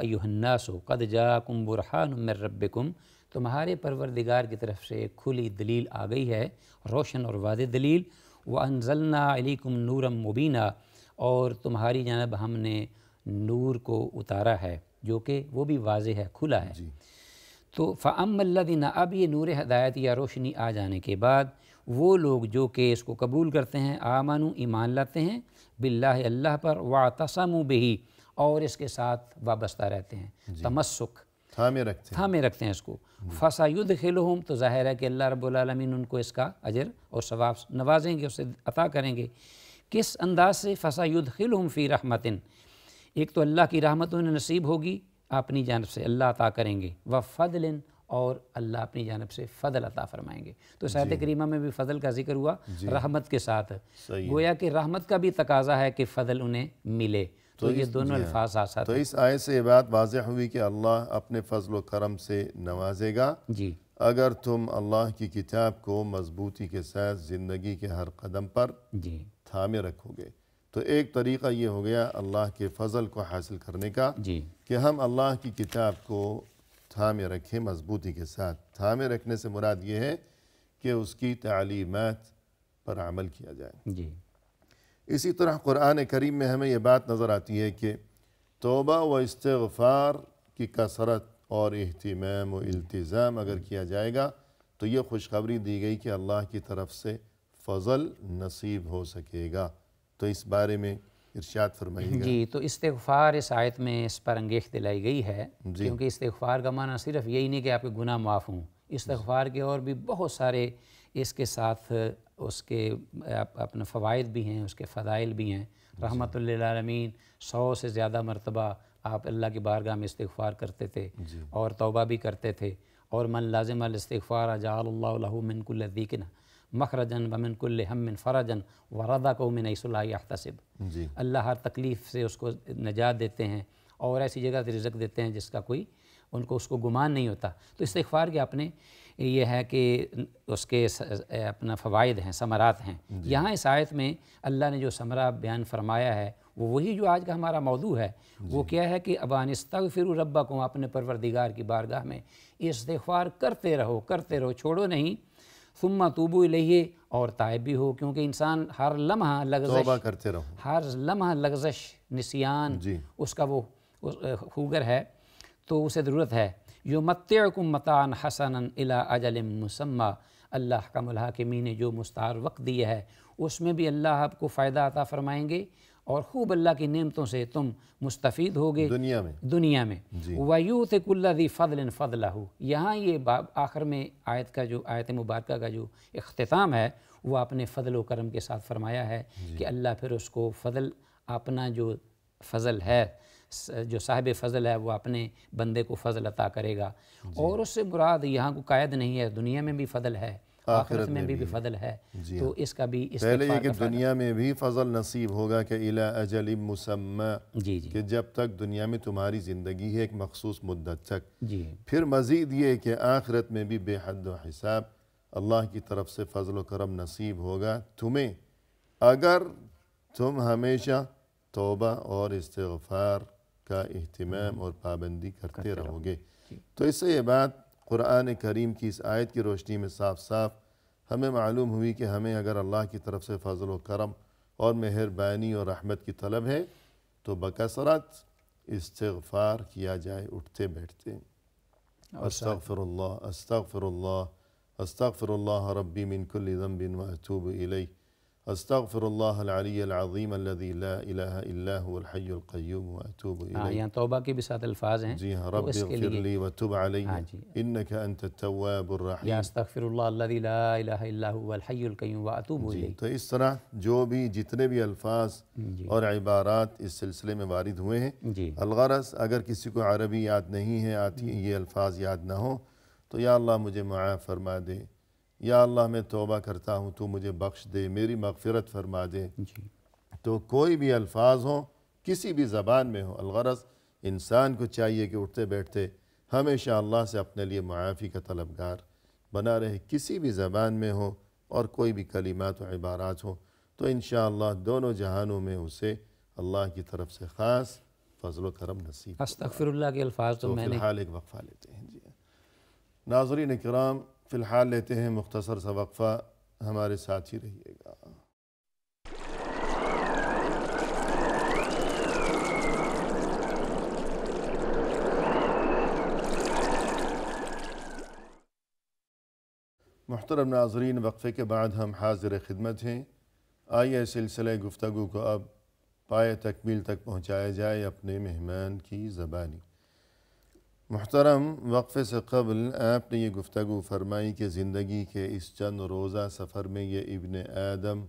[SPEAKER 2] سو قد جاکم برحان من ربکم تمہارے پروردگار کی طرف سے کھلی دلیل آ گئی ہے روشن اور واضح دلیل و انزلنا نُورًا مُبِينًا نورم مبینہ اور تمہاری جانب ہم نے نور کو اتارا ہے جو کہ وہ بھی واضح ہے کھلا ہے جی تو فعم اللہ دینہ اب یہ نور ہدایت یا روشنی آ جانے کے بعد وہ لوگ جو کہ اس کو قبول کرتے ہیں آمانو ایمان لاتے ہیں باللہ اللہ پر و بہی اور اس کے ساتھ وابستہ رہتے ہیں جی۔ تمسک تھامے رکھتے ہیں تھامے رکھتے ہیں اس کو جی۔ فسا یدخلہم تو ظاہر ہے کہ اللہ رب العالمین ان کو اس کا اجر اور ثواب نوازیں گے اسے عطا کریں گے کس انداز سے فسا یدخلہم فی رحمتن ایک تو اللہ کی رحمت انہیں نصیب ہوگی اپنی جانب سے اللہ عطا کریں گے فضل اللہ اپنی جانب سے فضل عطا فرمائیں گے تو جی۔ کریمہ میں بھی فضل کا ذکر ہوا جی۔ رحمت کے ساتھ گویا کہ رحمت کا بھی تقاضا ہے کہ کہ فضل انہیں ملے تو, تو یہ دونوں جی ہاں۔ الفاظ اس
[SPEAKER 1] آئے سے واضح ہوئی اللہ اپنے فضل و کرم سے نوازے گا جی اگر تم اللہ کی کتاب کو مضبوطی کے ساتھ زندگی کے ہر قدم پر جی تھامے رکھو گے تو ایک طریقہ یہ ہو گیا اللہ کے فضل کو حاصل کرنے کا جی کہ ہم اللہ کی کتاب کو تھامے رکھیں مضبوطی کے ساتھ تھامے رکھنے سے مراد یہ ہے کہ اس کی تعلیمات پر عمل کیا جائے جی اسی طرح قرآن کریم میں ہمیں یہ بات نظر آتی ہے کہ توبہ و استغفار کی کثرت اور اہتمام و التزام اگر کیا جائے گا تو یہ خوشخبری دی گئی کہ اللہ کی طرف سے فضل نصیب ہو سکے گا تو اس بارے میں ارشاد گا جی
[SPEAKER 2] تو استغفار اس آیت میں اس پر انگیخ دلائی گئی ہے جی۔ کیونکہ استغفار کا معنی صرف یہی نہیں کہ آپ کے گناہ معاف ہوں استغفار کے اور بھی بہت سارے اس کے ساتھ اس کے اپنے فوائد بھی ہیں اس کے فضائل بھی ہیں جی۔ رحمت اللہ عرمین سو سے زیادہ مرتبہ آپ اللہ کی بارگاہ میں استغفار کرتے تھے جی۔ اور توبہ بھی کرتے تھے اور من لازم ال اللہ لہو من کل ذیکنہ مخرجن کل ہم من فرجن و رضا کو من اختصب جی. اللہ ہر تکلیف سے اس کو نجات دیتے ہیں اور ایسی جگہ سے رزق دیتے ہیں جس کا کوئی ان کو اس کو گمان نہیں ہوتا تو استغفار کے اپنے یہ ہے کہ اس کے اپنا فوائد ہیں ثمرات ہیں جی. یہاں اس آیت میں اللہ نے جو ثمرہ بیان فرمایا ہے وہ وہی جو آج کا ہمارا موضوع ہے وہ جی. کیا ہے کہ افغانستغفرو ربا کو اپنے پروردگار کی بارگاہ میں استغفار کرتے رہو کرتے رہو چھوڑو نہیں ثم توبو الیہ اور تائب بھی ہو کیونکہ انسان ہر لمحہ توبہ کرتے رہو ہر لمحہ لگزش نسیان جی۔ اس کا وہ خوگر ہے تو اسے ضرورت ہے یومتعکم کو حسنا حسن اجل مسمى اللہ حکم الحاکمین نے جو مستعار وقت دیا ہے اس میں بھی اللہ آپ کو فائدہ عطا فرمائیں گے اور خوب اللہ کی نعمتوں سے تم مستفید ہوگے دنیا میں دنیا میں وَيُوْتِكُ دی جی۔ فضل فضلہ یہاں یہ باب آخر میں آیت کا جو آیت مبارکہ کا جو اختتام ہے وہ اپنے فضل و کرم کے ساتھ فرمایا ہے جی۔ کہ اللہ پھر اس کو فضل اپنا جو فضل ہے جو صاحب فضل ہے وہ اپنے بندے کو فضل عطا کرے گا جی۔ اور اس سے براد یہاں کو قائد نہیں ہے دنیا میں بھی فضل ہے آخرت میں بھی فضل ہے جی تو ہاں۔ اس کا بھی پہلے یہ کہ
[SPEAKER 1] دنیا میں بھی فضل نصیب ہوگا کہ اجل مسمع جی، جی۔ کہ جب تک دنیا میں تمہاری زندگی ہے ایک مخصوص مدت تک پھر مزید یہ کہ آخرت میں بھی بے حد و حساب اللہ کی طرف سے فضل و کرم نصیب ہوگا تمہیں اگر تم ہمیشہ توبہ اور استغفار کا اہتمام اور پابندی کرتے رہو گے تو اس سے یہ بات قرآن کریم کی اس آیت کی روشنی میں صاف صاف ہمیں معلوم ہوئی کہ ہمیں اگر اللہ کی طرف سے فضل و کرم اور مہربانی اور رحمت کی طلب ہے تو بکثرت استغفار کیا جائے اٹھتے بیٹھتے استغفر اللہ استغفر اللہ استغفر اللہ ربی من کل ذنب و اتوب الیہ استغفر استغفر اللہ اللہ العلی العظیم الذی الذی لا لا الہ الہ الا الا هو هو الحی الحی القیوم القیوم الیہ الیہ ہاں ہاں یہاں
[SPEAKER 2] توبہ کے بھی ساتھ الفاظ ہیں جی ہاں، رب اغفر
[SPEAKER 1] لی ہاں جی۔ انت التواب الرحیم
[SPEAKER 2] یا جی، تو
[SPEAKER 1] اس طرح جو بھی جتنے بھی الفاظ جی۔ اور عبارات اس سلسلے میں وارد ہوئے ہیں الغارث اگر کسی کو عربی یاد نہیں ہے آتی یہ الفاظ یاد نہ ہو تو یا اللہ مجھے معاف فرما دے یا اللہ میں توبہ کرتا ہوں تو مجھے بخش دے میری مغفرت فرما دے جی۔ تو کوئی بھی الفاظ ہوں کسی بھی زبان میں ہوں الغرض انسان کو چاہیے کہ اٹھتے بیٹھتے ہمیشہ اللہ سے اپنے لیے معافی کا طلبگار بنا رہے کسی بھی زبان میں ہوں اور کوئی بھی کلمات و عبارات ہوں تو انشاءاللہ دونوں جہانوں میں اسے اللہ کی طرف سے خاص فضل و کرم نصیب اللہ کے الفاظ تو فی الحال ایک وقفہ لیتے ہیں جی ناظرین کرام فی الحال لیتے ہیں مختصر سا وقفہ ہمارے ساتھ ہی رہیے گا محترم ناظرین وقفے کے بعد ہم حاضر خدمت ہیں آئیے سلسلے گفتگو کو اب پائے تکمیل تک پہنچایا جائے اپنے مہمان کی زبانی محترم وقفے سے قبل آپ نے یہ گفتگو فرمائی کہ زندگی کے اس چند روزہ سفر میں یہ ابن آدم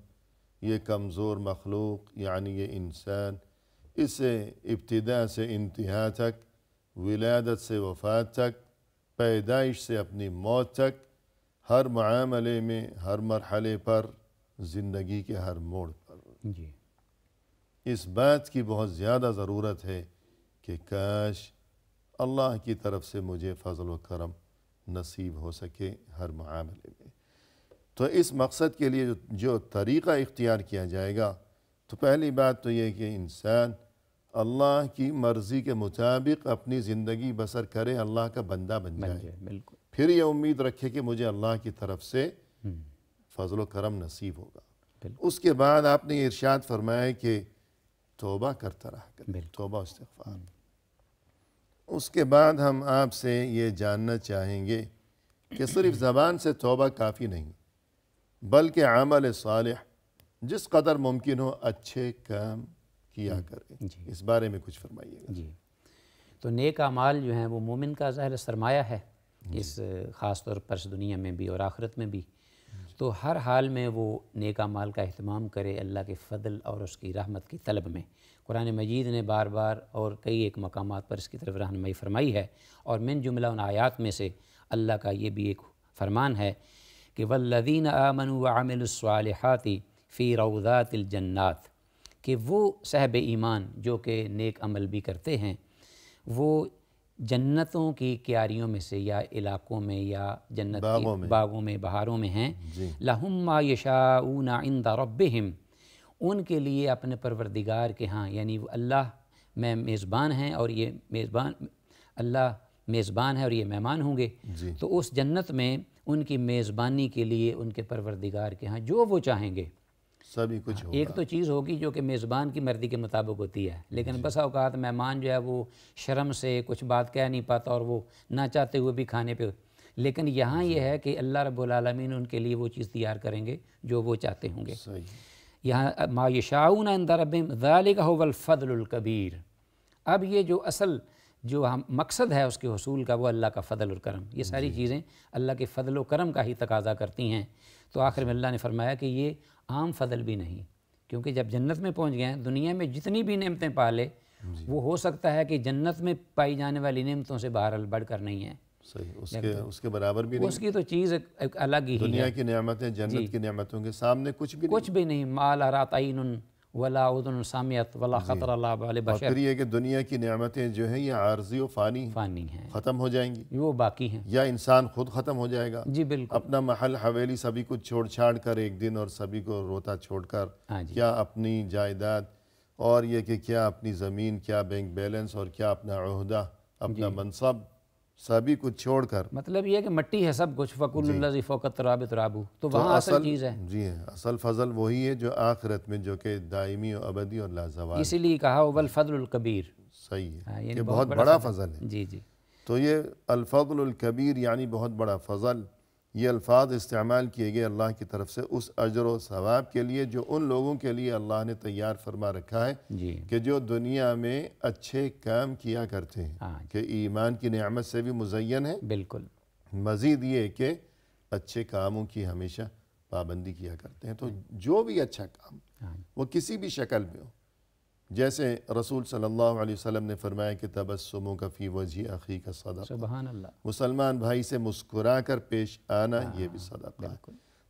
[SPEAKER 1] یہ کمزور مخلوق یعنی یہ انسان اسے ابتداء سے انتہا تک ولادت سے وفات تک پیدائش سے اپنی موت تک ہر معاملے میں ہر مرحلے پر زندگی کے ہر موڑ پر جی اس بات کی بہت زیادہ ضرورت ہے کہ کاش اللہ کی طرف سے مجھے فضل و کرم نصیب ہو سکے ہر معاملے میں تو اس مقصد کے لیے جو طریقہ اختیار کیا جائے گا تو پہلی بات تو یہ کہ انسان اللہ کی مرضی کے مطابق اپنی زندگی بسر کرے اللہ کا بندہ بن جائے پھر یہ امید رکھے کہ مجھے اللہ کی طرف سے فضل و کرم نصیب ہوگا اس کے بعد آپ نے ارشاد فرمایا کہ توبہ کرتا رہا توبہ استغفار اس کے بعد ہم آپ سے یہ جاننا چاہیں گے کہ صرف زبان سے توبہ کافی نہیں بلکہ عمل صالح جس قدر ممکن ہو اچھے کام کیا جی، کریں جی اس بارے میں کچھ فرمائیے جی
[SPEAKER 2] تو نیک عمال جو ہیں وہ مومن کا ظاہر سرمایہ ہے جی۔ اس خاص طور پر اس دنیا میں بھی اور آخرت میں بھی تو ہر حال میں وہ نیک عمال کا اہتمام کرے اللہ کے فضل اور اس کی رحمت کی طلب میں قرآن مجید نے بار بار اور کئی ایک مقامات پر اس کی طرف رہنمائی فرمائی ہے اور من جملہ ان آیات میں سے اللہ کا یہ بھی ایک فرمان ہے کہ وََین امن و عامل الصالحاتی فی روضات الجنات کہ وہ صحب ایمان جو کہ نیک عمل بھی کرتے ہیں وہ جنتوں کی کیاریوں میں سے یا علاقوں میں یا جنت باغوں میں بہاروں میں ہیں جی۔ لاہما یشاون اندہ رب ان کے لیے اپنے پروردگار کے ہاں یعنی اللہ میں میزبان ہیں اور یہ میزبان اللہ میزبان ہے اور یہ مہمان ہوں گے جی۔ تو اس جنت میں ان کی میزبانی کے لیے ان کے پروردگار کے ہاں جو وہ چاہیں گے سبھی کچھ ہاں، ایک تو چیز ہوگی جو کہ میزبان کی مردی کے مطابق ہوتی ہے لیکن جی۔ بسا اوقات مہمان جو ہے وہ شرم سے کچھ بات کہہ نہیں پاتا اور وہ نہ چاہتے ہوئے بھی کھانے پہ لیکن یہاں یہ جی۔ ہے کہ اللہ رب العالمین ان کے لیے وہ چیز تیار کریں گے جو وہ چاہتے ہوں گے یہاں مایشاً اندر ذالک کا الفضل القبیر اب یہ جو اصل جو ہم مقصد ہے اس کے حصول کا وہ اللہ کا فضل کرم یہ ساری جی۔ چیزیں اللہ کے فضل و کرم کا ہی تقاضا کرتی ہیں تو آخر میں اللہ نے فرمایا کہ یہ عام فضل بھی نہیں کیونکہ جب جنت میں پہنچ گئے ہیں دنیا میں جتنی بھی نعمتیں پالے جی۔ وہ ہو سکتا ہے کہ جنت میں پائی جانے والی نعمتوں سے بہرحال البڑھ کر نہیں
[SPEAKER 1] ہیں اس کے برابر بھی نہیں اس کی تو چیز ایک الگ ہی ہے دنیا کی نعمتیں جنت جی۔ کی
[SPEAKER 2] نعمتوں کے سامنے کچھ بھی نہیں کچھ بھی نہیں مال ارات عین ولا اذن سامیت ولا جی۔ خطر اللہ بل بشر پھر یہ
[SPEAKER 1] کہ دنیا کی نعمتیں جو ہیں یہ عارضی و فانی فانی ہیں ختم ہو جائیں گی وہ باقی ہیں یا انسان خود ختم ہو جائے گا جی بالکل اپنا محل حویلی سبھی کو چھوڑ چھاڑ کر ایک دن اور سبھی کو روتا چھوڑ کر ہاں جی۔ کیا اپنی جائیداد اور یہ کہ کیا اپنی زمین کیا بینک بیلنس اور کیا اپنا عہدہ اپنا منصب سبھی کو چھوڑ کر
[SPEAKER 2] مطلب یہ کہ مٹی ہے سب کچھ فقول اللہ جی فوقت تراب ترابو تو وہاں اصل چیز ہے
[SPEAKER 1] جی ہے ہاں، اصل فضل وہی ہے جو آخرت میں جو کہ دائمی و ابدی اور لازوال اسی لیے
[SPEAKER 2] کہا اول فضل القبیر صحیح ہے ہاں، یعنی یہ بہت بڑا فضل
[SPEAKER 1] ہے جی جی تو یہ الفضل الکبیر یعنی بہت بڑا فضل یہ الفاظ استعمال کیے گئے اللہ کی طرف سے اس اجر و ثواب کے لیے جو ان لوگوں کے لیے اللہ نے تیار فرما رکھا ہے جی۔ کہ جو دنیا میں اچھے کام کیا کرتے ہیں ہاں۔ کہ ایمان کی نعمت سے بھی مزین ہے بالکل مزید یہ کہ اچھے کاموں کی ہمیشہ پابندی کیا کرتے ہیں تو ہاں۔ جو بھی اچھا کام ہاں۔ وہ کسی بھی شکل میں ہو جیسے رسول صلی اللہ علیہ وسلم نے فرمایا کہ تبسمو کا فی اخی کا صدقہ سبحان اللہ مسلمان بھائی سے مسکرا کر پیش آنا ہاں، یہ بھی ہے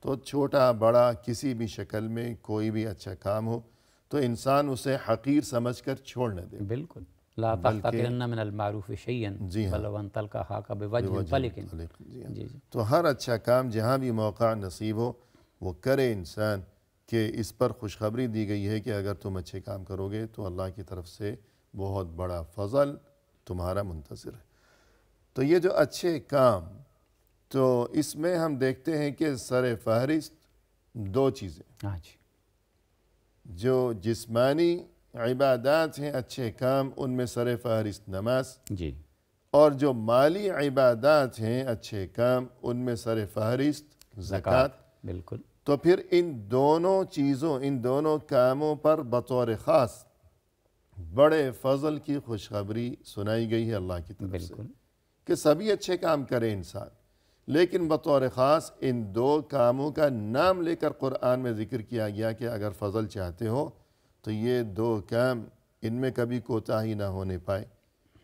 [SPEAKER 1] تو چھوٹا بڑا کسی بھی شکل میں کوئی بھی اچھا کام ہو تو انسان اسے حقیر سمجھ کر چھوڑنے دے بالکل تو ہر اچھا کام جہاں بھی موقع نصیب ہو وہ کرے انسان کہ اس پر خوشخبری دی گئی ہے کہ اگر تم اچھے کام کرو گے تو اللہ کی طرف سے بہت بڑا فضل تمہارا منتظر ہے تو یہ جو اچھے کام تو اس میں ہم دیکھتے ہیں کہ سر فہرست دو چیزیں ہاں جی۔ جو جسمانی عبادات ہیں اچھے کام ان میں سر فہرست نماز جی اور جو مالی عبادات ہیں اچھے کام ان میں سر فہرست زکوٰۃ بالکل تو پھر ان دونوں چیزوں ان دونوں کاموں پر بطور خاص بڑے فضل کی خوشخبری سنائی گئی ہے اللہ کی طرف سے کہ سبھی اچھے کام کرے انسان لیکن بطور خاص ان دو کاموں کا نام لے کر قرآن میں ذکر کیا گیا کہ اگر فضل چاہتے ہو تو یہ دو کام ان میں کبھی کوتاہی نہ ہونے پائے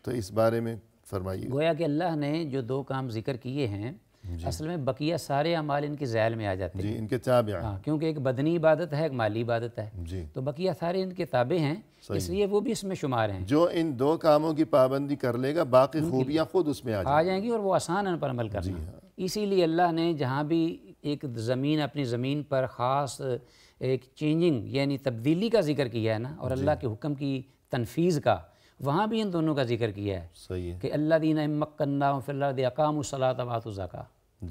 [SPEAKER 1] تو اس بارے میں فرمائیے
[SPEAKER 2] گویا کہ اللہ نے جو دو کام ذکر کیے ہیں جی۔ اصل میں بقیہ سارے اعمال ان کے ذیل میں آ جاتے جی، ہیں ان کے تابع ہاں کیونکہ ایک بدنی عبادت ہے ایک مالی عبادت ہے جی۔ تو بقیہ سارے ان کے تابع ہیں اس لیے
[SPEAKER 1] وہ بھی اس میں شمار ہیں جو ان دو کاموں کی پابندی کر لے گا باقی خوبیاں خود اس میں آ جائیں گی اور وہ آسان ان پر عمل کرنا جی ہاں۔
[SPEAKER 2] اسی لیے اللہ نے جہاں بھی ایک زمین اپنی زمین پر خاص ایک چینجنگ یعنی تبدیلی کا ذکر کیا ہے نا اور اللہ کے حکم کی تنفیذ کا وہاں بھی ان دونوں کا ذکر کیا ہے صحیح کہ اللہ دین مکنّا فلاد اقام الصلاۃ وات الزکا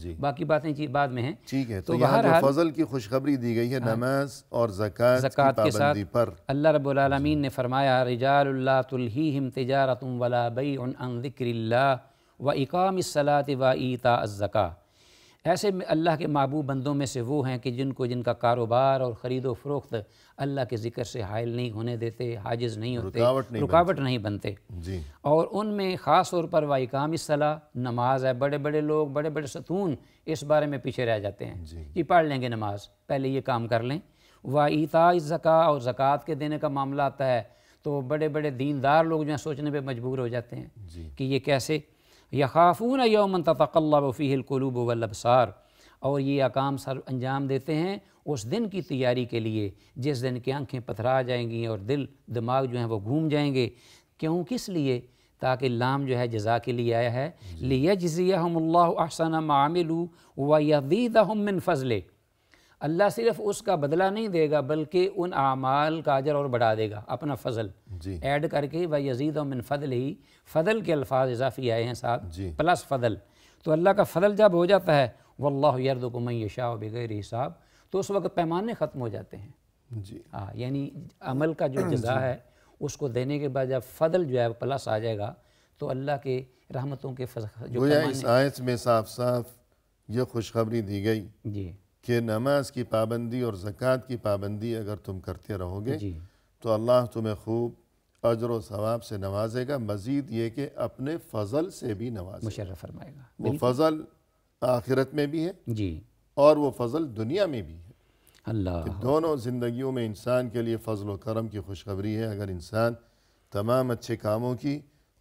[SPEAKER 2] جی باقی باتیں جی بعد میں ہیں ٹھیک ہے تو یہاں جو فضل
[SPEAKER 1] کی خوشخبری دی گئی ہے ہاں۔ نماز اور زکوٰۃ زکوٰۃ کے ساتھ پر
[SPEAKER 2] اللہ رب العالمین جی۔ نے فرمایا رجال اللہ تلہیہم تجارت ولا بیع عن ذکر اللہ و اقام الصلاۃ و ایتا الزکا ایسے اللہ کے معبوب بندوں میں سے وہ ہیں کہ جن کو جن کا کاروبار اور خرید و فروخت اللہ کے ذکر سے حائل نہیں ہونے دیتے حاجز نہیں ہوتے رکاوٹ نہیں بنتے جی۔ اور ان میں خاص طور پر واحقام صلاح نماز ہے بڑے بڑے لوگ بڑے بڑے ستون اس بارے میں پیچھے رہ جاتے ہیں یہ جی۔ جی، پڑھ لیں گے نماز پہلے یہ کام کر لیں وایتا زکا اور زکوٰۃ کے دینے کا معاملہ آتا ہے تو بڑے بڑے دیندار لوگ جو ہیں سوچنے پہ مجبور ہو جاتے ہیں کہ یہ کیسے یخافون یومن ہے اللہ تقلّہ القلوب والابصار اور یہ اقام سر انجام دیتے ہیں اس دن کی تیاری کے لیے جس دن کی آنکھیں پتھرا جائیں گی اور دل دماغ جو ہیں وہ گھوم جائیں گے کیوں کس لیے تاکہ لام جو ہے جزا کے لیے آیا ہے جی۔ لیہ جزیہم اللہ احسن مامل ہو وہ یزید فضل اللہ صرف اس کا بدلہ نہیں دے گا بلکہ ان اعمال کا اجر اور بڑھا دے گا اپنا فضل جی۔ ایڈ کر کے ہی مِّن ومن فضل ہی فضل کے الفاظ اضافی آئے ہیں ساتھ جی۔ پلس فضل تو اللہ کا فضل جب ہو جاتا ہے واللہ بغیر حساب تو اس وقت پیمانے ختم ہو جاتے ہیں جی ہاں یعنی عمل کا جو *clears throat* جزا جی۔ ہے اس کو دینے کے بعد جب فضل جو ہے پلس آ جائے گا تو اللہ کے رحمتوں کے جو اس
[SPEAKER 1] آیت میں صاف صاف یہ خوشخبری دی گئی جی کہ نماز کی پابندی اور زکوٰۃ کی پابندی اگر تم کرتے رہو گے جی۔ تو اللہ تمہیں خوب اجر و ثواب سے نوازے گا مزید یہ کہ اپنے فضل سے بھی نوازے مشرف فرمائے گا وہ فضل آخرت میں بھی ہے جی اور وہ فضل دنیا میں بھی ہے اللہ دونوں زندگیوں میں انسان کے لیے فضل و کرم کی خوشخبری ہے اگر انسان تمام اچھے کاموں کی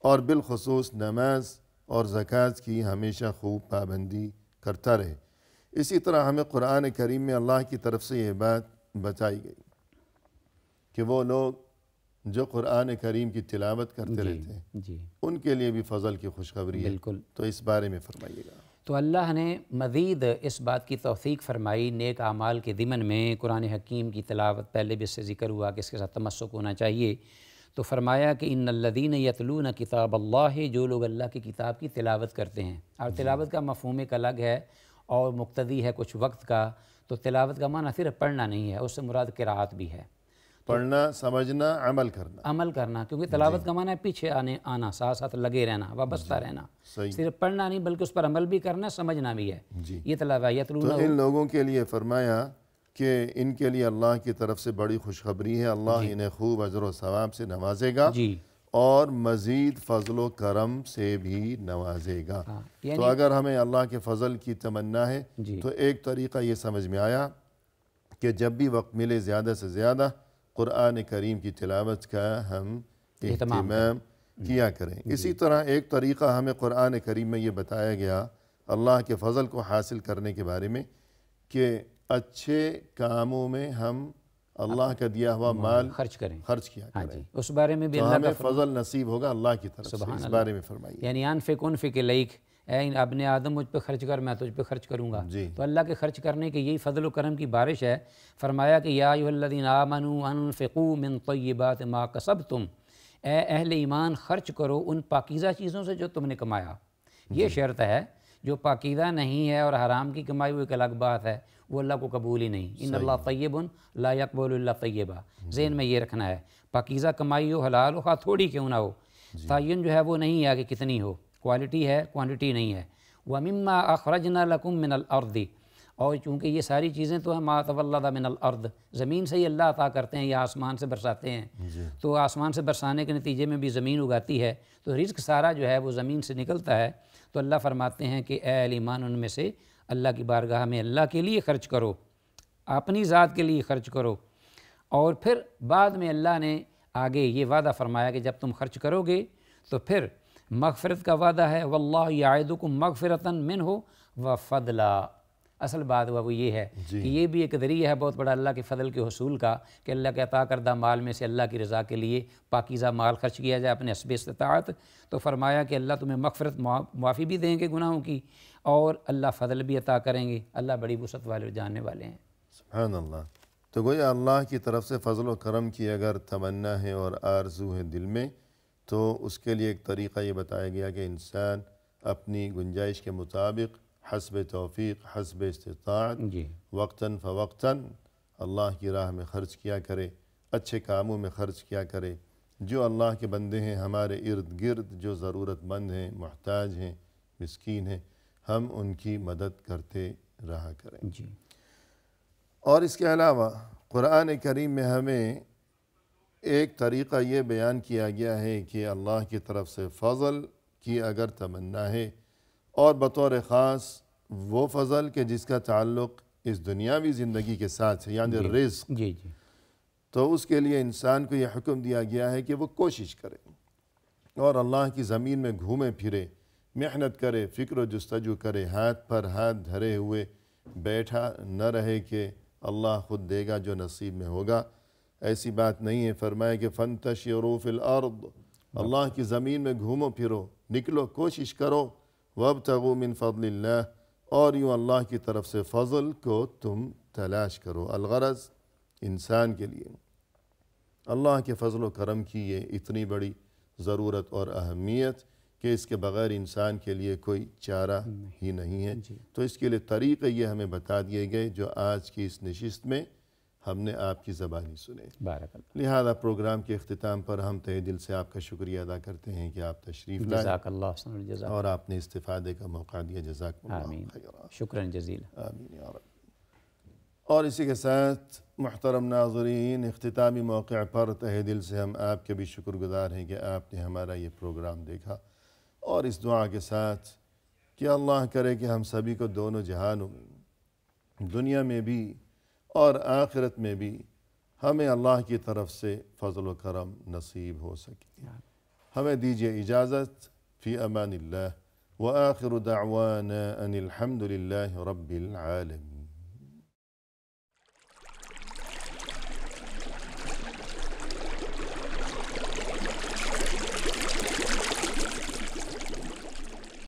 [SPEAKER 1] اور بالخصوص نماز اور زکوٰۃ کی ہمیشہ خوب پابندی کرتا رہے اسی طرح ہمیں قرآن کریم میں اللہ کی طرف سے یہ بات بتائی گئی کہ وہ لوگ جو قرآن کریم کی تلاوت کرتے جی، رہتے ہیں جی ان کے لیے بھی فضل کی خوشخبری ہے بالکل تو اس بارے میں فرمائیے گا
[SPEAKER 2] تو اللہ نے مزید اس بات کی توثیق فرمائی نیک اعمال کے دمن میں قرآن حکیم کی تلاوت پہلے بھی اس سے ذکر ہوا کہ اس کے ساتھ تمسک ہونا چاہیے تو فرمایا کہ ان الدین یتلون کتاب اللہ جو لوگ اللہ کی کتاب کی تلاوت کرتے ہیں اور تلاوت کا مفہوم ایک الگ ہے اور مقتدی ہے کچھ وقت کا تو تلاوت کا معنی صرف پڑھنا نہیں ہے اس سے مراد قرآت بھی ہے
[SPEAKER 1] پڑھنا سمجھنا عمل کرنا عمل
[SPEAKER 2] کرنا کیونکہ تلاوت جی۔ کا معنی ہے پیچھے آنے آنا ساتھ ساتھ لگے رہنا وابستہ جی۔ رہنا صرف پڑھنا نہیں بلکہ اس پر عمل بھی کرنا سمجھنا بھی ہے جی۔ یہ تو یہ
[SPEAKER 1] لوگوں کے لیے فرمایا کہ ان کے لیے اللہ کی طرف سے بڑی خوشخبری ہے اللہ انہیں خوب عجر و ثواب سے نوازے گا اور مزید فضل و کرم سے بھی نوازے گا ہاں، تو یعنی اگر ہمیں اللہ کے فضل کی تمنا ہے تو ایک طریقہ یہ سمجھ میں آیا کہ جب بھی وقت ملے زیادہ سے زیادہ قرآن کریم کی تلاوت کا ہم اہتمام کیا کریں جی۔ اسی طرح ایک طریقہ ہمیں قرآن کریم میں یہ بتایا گیا اللہ کے فضل کو حاصل کرنے کے بارے میں کہ اچھے کاموں میں ہم اللہ کا دیا ہوا مال خرچ کریں خرچ کیا ہاں کریں جی۔ اس بارے میں بھی فضل نصیب ہوگا اللہ کی طرف سے اس بارے میں فرمائیے
[SPEAKER 2] یعنی انفق انفق اے ابن آدم مجھ پہ خرچ کر میں تجھ پہ خرچ کروں گا جی۔ تو اللہ کے خرچ کرنے کے یہی فضل و کرم کی بارش ہے فرمایا کہ یا الذین آمنوا انفقوا من طیبات ما کسبتم اے اہل ایمان خرچ کرو ان پاکیزہ چیزوں سے جو تم نے کمایا یہ جی۔ شرط ہے جو پاکیزہ نہیں ہے اور حرام کی کمائی وہ ایک الگ بات ہے وہ اللہ کو قبول ہی نہیں ان اللہ طیب لا یقبول اللہ طیبہ جی۔ ذہن میں یہ رکھنا ہے پاکیزہ کمائی ہو حلال ہو خواہ تھوڑی کیوں نہ ہو تعین جو ہے وہ نہیں ہے کہ کتنی ہو کوالٹی ہے کوانٹٹی نہیں ہے وہ مما اخرجنا لکم من الارض اور چونکہ یہ ساری چیزیں تو ہیں معتو اللہ من الارض زمین سے ہی اللہ عطا کرتے ہیں یا آسمان سے برساتے ہیں جی. تو آسمان سے برسانے کے نتیجے میں بھی زمین اگاتی ہے تو رزق سارا جو ہے وہ زمین سے نکلتا ہے تو اللہ فرماتے ہیں کہ اے علیمان ان میں سے اللہ کی بارگاہ میں اللہ کے لیے خرچ کرو اپنی ذات کے لیے خرچ کرو اور پھر بعد میں اللہ نے آگے یہ وعدہ فرمایا کہ جب تم خرچ کرو گے تو پھر مغفرت کا وعدہ ہے واللہ یعیدکم کو مغفرتاً من ہو و فضلا اصل بات وہ یہ ہے جی۔ کہ یہ بھی ایک ذریعہ ہے بہت بڑا اللہ کے فضل کے حصول کا کہ اللہ کے عطا کردہ مال میں سے اللہ کی رضا کے لیے پاکیزہ مال خرچ کیا جائے اپنے حسب استطاعت تو فرمایا کہ اللہ تمہیں مغفرت معافی بھی دیں گے گناہوں کی اور اللہ فضل بھی عطا کریں گے اللہ بڑی وسط والے جاننے والے ہیں
[SPEAKER 1] سبحان اللہ تو گویا اللہ کی طرف سے فضل و کرم کی اگر تمنا ہے اور آرزو ہے دل میں تو اس کے لیے ایک طریقہ یہ بتایا گیا کہ انسان اپنی گنجائش کے مطابق حسب توفیق حسب استطاعت جی۔ وقتاً فوقتاً اللہ کی راہ میں خرچ کیا کرے اچھے کاموں میں خرچ کیا کرے جو اللہ کے بندے ہیں ہمارے ارد گرد جو ضرورت مند ہیں محتاج ہیں مسکین ہیں ہم ان کی مدد کرتے رہا کریں جی۔ اور اس کے علاوہ قرآن کریم میں ہمیں ایک طریقہ یہ بیان کیا گیا ہے کہ اللہ کی طرف سے فضل کی اگر تمنا ہے اور بطور خاص وہ فضل کہ جس کا تعلق اس دنیاوی زندگی کے ساتھ ہے یعنی جی، رزق جی، جی۔ تو اس کے لیے انسان کو یہ حکم دیا گیا ہے کہ وہ کوشش کرے اور اللہ کی زمین میں گھومے پھرے محنت کرے فکر و جستجو کرے ہاتھ پر ہاتھ دھرے ہوئے بیٹھا نہ رہے کہ اللہ خود دے گا جو نصیب میں ہوگا ایسی بات نہیں ہے فرمایا کہ فن الارض اللہ کی زمین میں گھومو پھرو نکلو کوشش کرو وب من فضل اللہ اور یوں اللہ کی طرف سے فضل کو تم تلاش کرو الغرض انسان کے لیے اللہ کے فضل و کرم کی یہ اتنی بڑی ضرورت اور اہمیت کہ اس کے بغیر انسان کے لیے کوئی چارہ ہی نہیں ہے جی۔ تو اس کے لیے طریقے یہ ہمیں بتا دیے گئے جو آج کی اس نشست میں ہم نے آپ کی زبانی سنے لہذا پروگرام کے اختتام پر ہم تہ دل سے آپ کا شکریہ ادا کرتے ہیں کہ آپ تشریف لائے جزاک اللہ اور آپ نے استفادے کا موقع دیا جزاک اللہ آمین جزیل رب اور اسی کے ساتھ محترم ناظرین اختتامی موقع پر تہ دل سے ہم آپ کے بھی شکر گزار ہیں کہ آپ نے ہمارا یہ پروگرام دیکھا اور اس دعا کے ساتھ کہ اللہ کرے کہ ہم سبھی کو دونوں جہانوں میں دنیا میں بھی اور آخرت میں بھی ہمیں اللہ کی طرف سے فضل و کرم نصیب ہو سکے ہمیں دیجئے اجازت فی امان اللہ وآخر دعوانا ان الحمدللہ رب العالمين